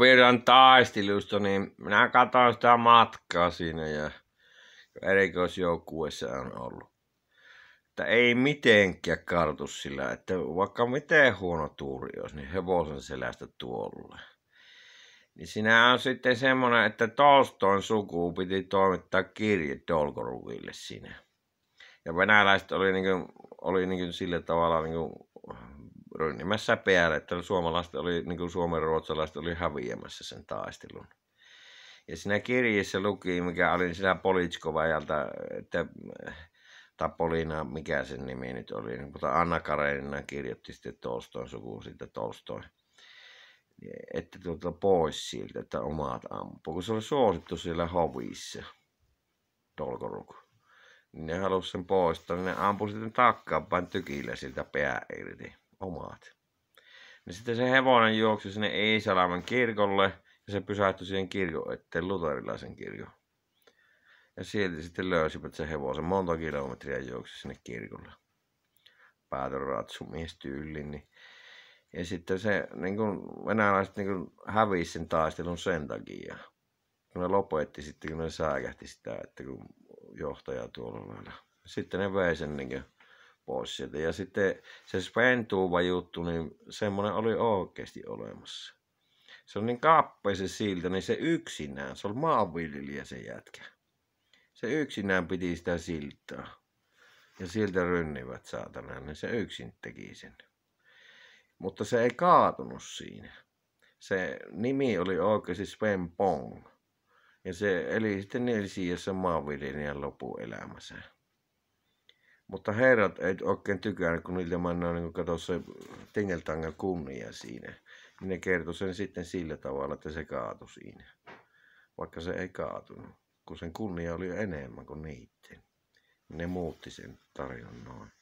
virran taistelusta, niin minä katsoin sitä matkaa siinä ja erikoisjoukkueessa on ollut. Että ei mitenkään kartu sillä, että vaikka miten huono tuuri olisi, niin hevosen selästä tuolle. Niin sinä on sitten semmoinen, että Tolstoin suku piti toimittaa kirje Dolkoruville sinne. Ja venäläiset oli, niin kuin, oli niin kuin sillä tavalla niin kuin rynnimessä päälle, että suomalaiset oli, niin kuin suomen ruotsalaiset oli häviämässä sen taistelun. Ja siinä kirjassa luki, mikä oli sillä Politskovajalta, että Tapolina, mikä sen nimi nyt oli, niin mutta Anna Karenina kirjoitti sitten Tolstoin sukuun siitä Tolstoin että tuota pois siltä, että omat ampuu, kun se oli suosittu siellä hovissa, Tolkoruku. Niin ne halusi sen poistaa, niin ne ampui sitten takkaan vain tykillä siltä pää irti omat. Ja niin sitten se hevonen juoksi sinne Eisalaman kirkolle ja se pysähtyi siihen kirjo, eteen, luterilaisen kirjo. Ja sieltä sitten löysivät se hevosen monta kilometriä juoksi sinne kirkolle. Päätön ratsumies tyyliin. Niin. Ja sitten se niin kun venäläiset niin kun hävisi sen taistelun sen takia. Kun ne lopetti sitten, kun ne säikähti sitä, että kun johtaja tuolla lailla. Sitten ne vei sen niin kun, pois sieltä. Ja sitten se spentuuva juttu, niin semmoinen oli oikeasti olemassa. Se on niin kappe se silta, niin se yksinään, se oli maanviljelijä se jätkä. Se yksinään piti sitä siltaa. Ja siltä rynnivät saatana, niin se yksin teki sen. Mutta se ei kaatunut siinä. Se nimi oli oikeasti Sven Pong. Ja se eli sitten Nelsiässä maanviljelijän elämässä. Mutta herrat ei oikein tykännyt, kun niille mennään niin kato se tingeltangel kunnia siinä. Niin ne kertoi sen sitten sillä tavalla, että se kaatui siinä. Vaikka se ei kaatunut, kun sen kunnia oli jo enemmän kuin niiden. Ne muutti sen tarjonnan.